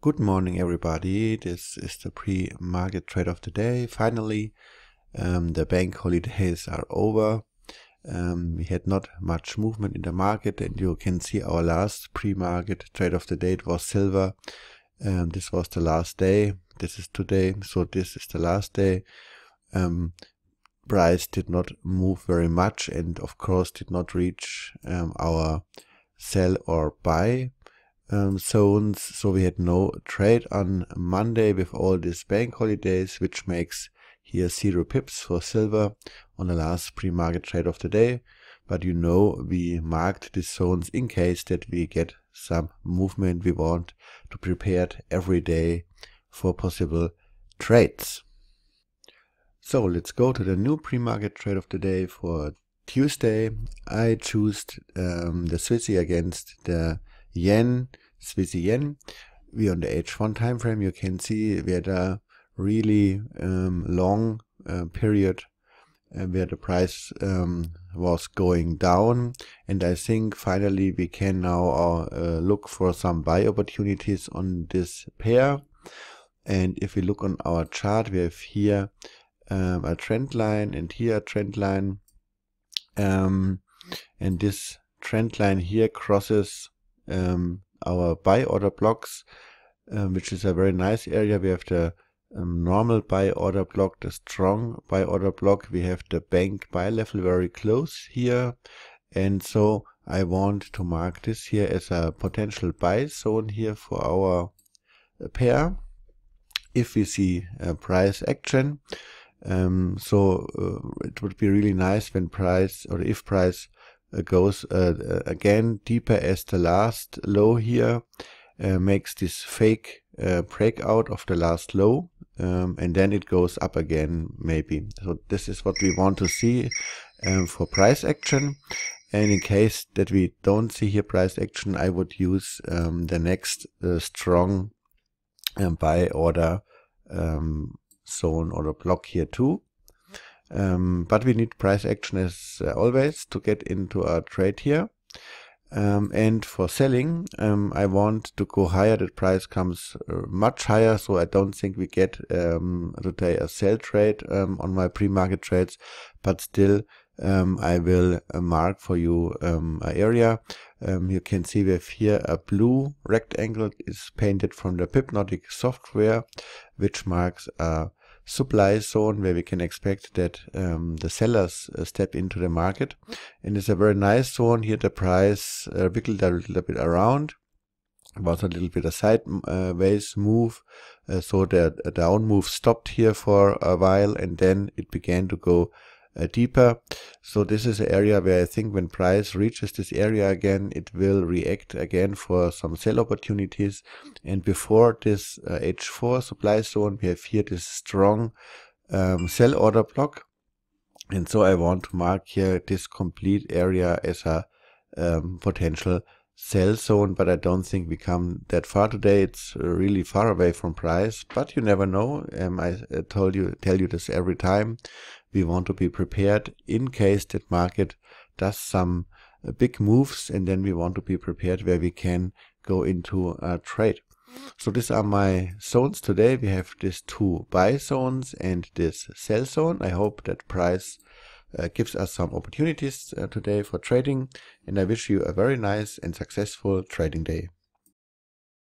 Good morning everybody, this is the pre-market trade of the day. Finally, um, the bank holidays are over. Um, we had not much movement in the market and you can see our last pre-market trade of the day it was silver. Um, this was the last day, this is today, so this is the last day. Um, price did not move very much and of course did not reach um, our sell or buy um, zones. So we had no trade on Monday with all these bank holidays, which makes here zero pips for silver on the last pre-market trade of the day. But you know, we marked these zones in case that we get some movement. We want to prepare every day for possible trades. So let's go to the new pre-market trade of the day for Tuesday. I chose um, the Swissie against the yen, Swiss yen. We're on the H1 time frame. You can see we had a really um, long uh, period uh, where the price um, was going down. And I think finally we can now uh, look for some buy opportunities on this pair. And if we look on our chart, we have here um, a trend line and here a trend line. Um, and this trend line here crosses um, our buy order blocks, um, which is a very nice area. We have the um, normal buy order block, the strong buy order block. We have the bank buy level very close here. And so I want to mark this here as a potential buy zone here for our uh, pair if we see a price action. Um, so uh, it would be really nice when price or if price uh, goes uh, uh, again deeper as the last low here, makes this fake breakout of the last low um, and then it goes up again maybe so this is what we want to see um, for price action and in case that we don't see here price action I would use um, the next uh, strong um, buy order um, zone or a block here too um, but we need price action as uh, always to get into our trade here. Um, and for selling, um, I want to go higher. The price comes uh, much higher, so I don't think we get um, today a sell trade um, on my pre-market trades. But still, um, I will uh, mark for you um, area. you can see we have here a blue rectangle is painted from the Pipnotic software, which marks a supply zone where we can expect that um, the sellers uh, step into the market. And it's a very nice zone here. The price uh, wiggled a little bit around, was a little bit a sideways uh, move. Uh, so the down move stopped here for a while and then it began to go uh, deeper. So this is an area where I think when price reaches this area again, it will react again for some sell opportunities. And before this uh, H4 supply zone, we have here this strong um, sell order block. And so I want to mark here this complete area as a um, potential sell zone, but I don't think we come that far today. It's really far away from price, but you never know. Um, I, I uh, told you, tell you this every time we want to be prepared in case that market does some uh, big moves and then we want to be prepared where we can go into a trade. So these are my zones today. We have these two buy zones and this sell zone. I hope that price uh, gives us some opportunities uh, today for trading and I wish you a very nice and successful trading day.